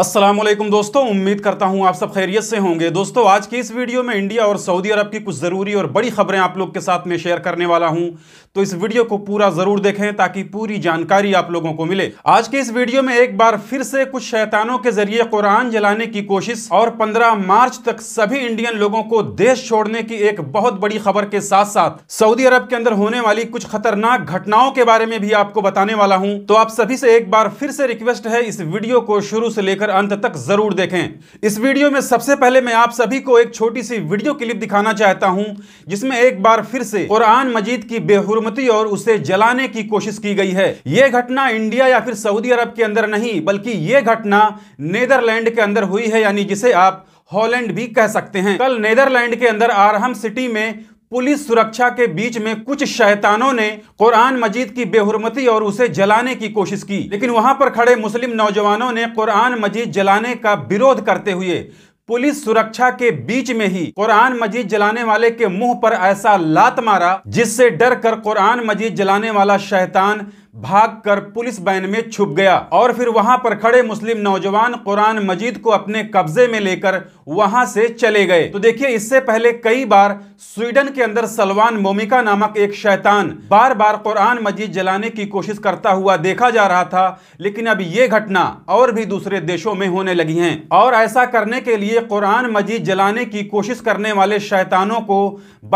अस्सलाम वालेकुम दोस्तों उम्मीद करता हूं आप सब खैरियत से होंगे दोस्तों आज की इस वीडियो में इंडिया और सऊदी अरब की कुछ ज़रूरी और बड़ी खबरें आप लोग के साथ में शेयर करने वाला हूं तो इस वीडियो को पूरा ज़रूर देखें ताकि पूरी जानकारी आप लोगों को मिले आज की इस वीडियो में एक बार फिर से कुछ शैतानों के जरिए कुरान जलाने की कोशिश और पंद्रह मार्च तक सभी इंडियन लोगों को देश छोड़ने की एक बहुत बड़ी खबर के साथ साथ सऊदी अरब के अंदर होने वाली कुछ खतरनाक घटनाओं के बारे में भी आपको बताने वाला हूँ तो आप सभी से एक बार फिर से रिक्वेस्ट है इस वीडियो को शुरू से लेकर लेकर अंत तक जरूर देखें इस वीडियो में सबसे पहले मैं आप सभी को एक छोटी सी वीडियो क्लिप दिखाना चाहता हूं जिसमें एक बार फिर से कुरान मजीद की बेहरमती और उसे जलाने की कोशिश की गई है यह घटना इंडिया या फिर सऊदी अरब के अंदर नहीं बल्कि यह घटना नेदरलैंड के अंदर हुई है यानी जिसे आप हॉलैंड भी कह सकते हैं कल नेदरलैंड के अंदर आरहम सिटी में पुलिस सुरक्षा के बीच में कुछ शैतानों ने कुरान मजीद की बेहरमती और उसे जलाने की कोशिश की लेकिन वहां पर खड़े मुस्लिम नौजवानों ने कुरान मजीद जलाने का विरोध करते हुए पुलिस सुरक्षा के बीच में ही कुरान मजीद जलाने वाले के मुंह पर ऐसा लात मारा जिससे डर कर कुरान मजीद जलाने वाला शैतान भागकर पुलिस बैन में छुप गया और फिर वहां पर खड़े मुस्लिम नौजवान कुरान मजीद को अपने कब्जे में लेकर वहां से चले गए तो देखिए इससे पहले कई बार स्वीडन के अंदर सलवान मोमिका नामक एक शैतान बार बार कुरान मजीद जलाने की कोशिश करता हुआ देखा जा रहा था लेकिन अब ये घटना और भी दूसरे देशों में होने लगी है और ऐसा करने के लिए कुरान मजीद जलाने की कोशिश करने वाले शैतानों को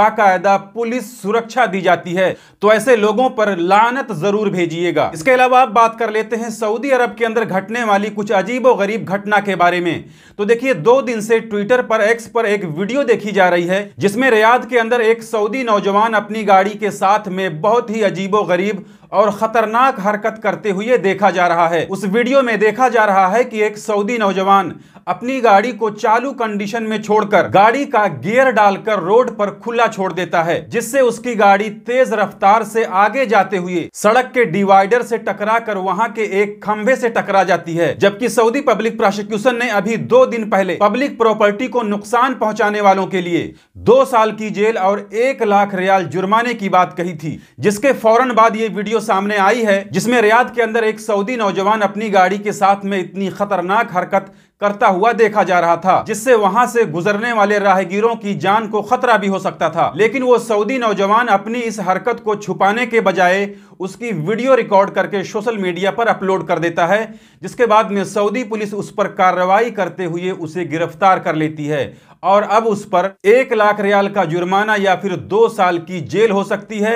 बाकायदा पुलिस सुरक्षा दी जाती है तो ऐसे लोगों पर लानत जरूर भेज लीजिएगा इसके अलावा आप बात कर लेते हैं सऊदी अरब के अंदर घटने वाली कुछ अजीब गरीब घटना के बारे में तो देखिए दो दिन से ट्विटर पर एक्स पर एक वीडियो देखी जा रही है जिसमें रियाद के अंदर एक सऊदी नौजवान अपनी गाड़ी के साथ में बहुत ही अजीबो गरीब और खतरनाक हरकत करते हुए देखा जा रहा है उस वीडियो में देखा जा रहा है कि एक सऊदी नौजवान अपनी गाड़ी को चालू कंडीशन में छोड़कर गाड़ी का गियर डालकर रोड पर खुला छोड़ देता है जिससे उसकी गाड़ी तेज रफ्तार से आगे जाते हुए सड़क के डिवाइडर से टकरा कर वहाँ के एक खम्भे से टकरा जाती है जबकि सऊदी पब्लिक प्रोसिक्यूशन ने अभी दो दिन पहले पब्लिक प्रॉपर्टी को नुकसान पहुँचाने वालों के लिए दो साल की जेल और एक लाख रियाल जुर्माने की बात कही थी जिसके फौरन बाद ये वीडियो सामने आई है जिसमें रियाद के अंदर एक सऊदी नौजवान अपनी गाड़ी के साथ में इतनी खतरनाक हरकत करता हुआ देखा जा रहा था जिससे वहां से गुजरने वाले राहगीरों की जान को खतरा भी हो सकता था लेकिन वो सऊदी नौजवान अपनी इस हरकत को छुपाने के बजाय उसकी वीडियो रिकॉर्ड करके सोशल मीडिया पर अपलोड कर देता है जिसके बाद में सऊदी पुलिस उस पर कार्रवाई करते हुए उसे गिरफ्तार कर लेती है और अब उस पर एक लाख रियाल का जुर्माना या फिर दो साल की जेल हो सकती है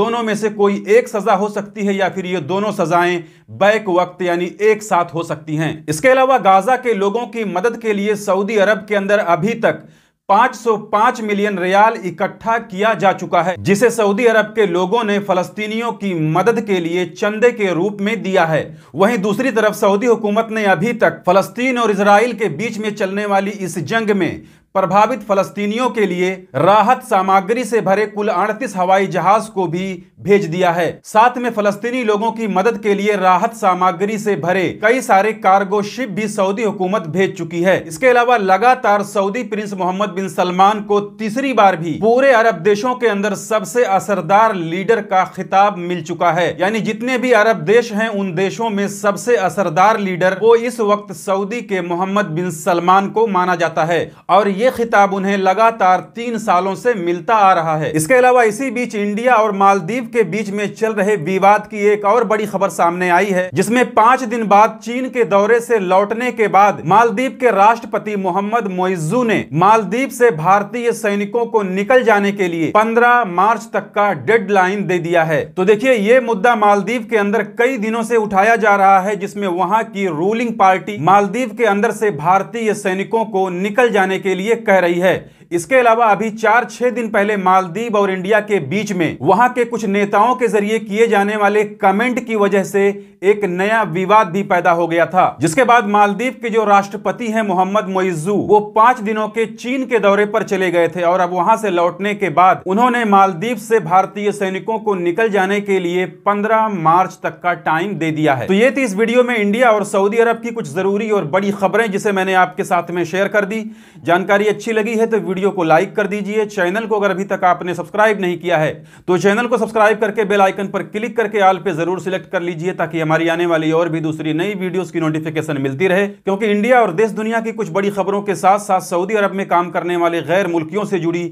दोनों में से कोई एक सजा हो सकती है या फिर ये दोनों सजाएं बैक वक्त यानी एक साथ हो सकती हैं इसके अलावा गाजा के लोगों की मदद के लिए सऊदी अरब के अंदर अभी तक 505 मिलियन रियाल इकट्ठा किया जा चुका है जिसे सऊदी अरब के लोगों ने फलस्तीनियों की मदद के लिए चंदे के रूप में दिया है वहीं दूसरी तरफ सऊदी हुकूमत ने अभी तक फलस्तीन और इसराइल के बीच में चलने वाली इस जंग में प्रभावित फलस्तीनियों के लिए राहत सामग्री से भरे कुल अड़तीस हवाई जहाज को भी भेज दिया है साथ में फलस्तीनी लोगों की मदद के लिए राहत सामग्री से भरे कई सारे कार्गो शिप भी सऊदी हुकूमत भेज चुकी है इसके अलावा लगातार Saudi prince Mohammed bin Salman को तीसरी बार भी पूरे अरब देशों के अंदर सबसे असरदार लीडर का खिताब मिल चुका है यानी जितने भी अरब देश है उन देशों में सबसे असरदार लीडर वो इस वक्त सऊदी के मोहम्मद बिन सलमान को माना जाता है और ये खिताब उन्हें लगातार तीन सालों से मिलता आ रहा है इसके अलावा इसी बीच इंडिया और मालदीव के बीच में चल रहे विवाद की एक और बड़ी खबर सामने आई है जिसमें पांच दिन बाद चीन के दौरे से लौटने के बाद मालदीव के राष्ट्रपति मोहम्मद मोइजू ने मालदीव से भारतीय सैनिकों को निकल जाने के लिए पंद्रह मार्च तक का डेडलाइन दे दिया है तो देखिए ये मुद्दा मालदीव के अंदर कई दिनों से उठाया जा रहा है जिसमें वहां की रूलिंग पार्टी मालदीव के अंदर से भारतीय सैनिकों को निकल जाने के लिए लिए कह रही है इसके अलावा अभी चार छह दिन पहले मालदीव और इंडिया के बीच में वहां के कुछ नेताओं के जरिए किए जाने वाले कमेंट की वजह से एक नया विवाद भी पैदा हो गया था जिसके बाद मालदीव के जो राष्ट्रपति हैं मोहम्मद मोइजू वो पांच दिनों के चीन के दौरे पर चले गए थे और अब वहां से लौटने के बाद उन्होंने मालदीव से भारतीय सैनिकों को निकल जाने के लिए 15 मार्च तक का टाइम दे दिया है तो ये थी इस वीडियो में इंडिया और सऊदी अरब की कुछ जरूरी और बड़ी खबरें जिसे मैंने आपके साथ में शेयर कर दी जानकारी अच्छी लगी है तो वीडियो वीडियो को लाइक कर दीजिए चैनल को अगर अभी तक आपने सब्सक्राइब नहीं किया है तो चैनल को सब्सक्राइब करके बेल आइकन पर क्लिक करके आल पे जरूर सिलेक्ट कर लीजिए ताकि हमारी आने वाली और भी दूसरी नई वीडियोस की नोटिफिकेशन मिलती रहे क्योंकि इंडिया और देश दुनिया की कुछ बड़ी खबरों के साथ साथ सऊदी अरब में काम करने वाले गैर मुल्कियों से जुड़ी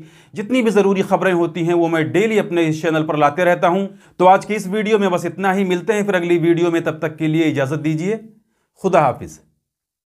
जितनी भी जरूरी खबरें होती हैं वो मैं डेली अपने इस चैनल पर लाते रहता हूं तो आज की इस वीडियो में बस इतना ही मिलते हैं फिर अगली वीडियो में तब तक के लिए इजाजत दीजिए खुदा हाफिज़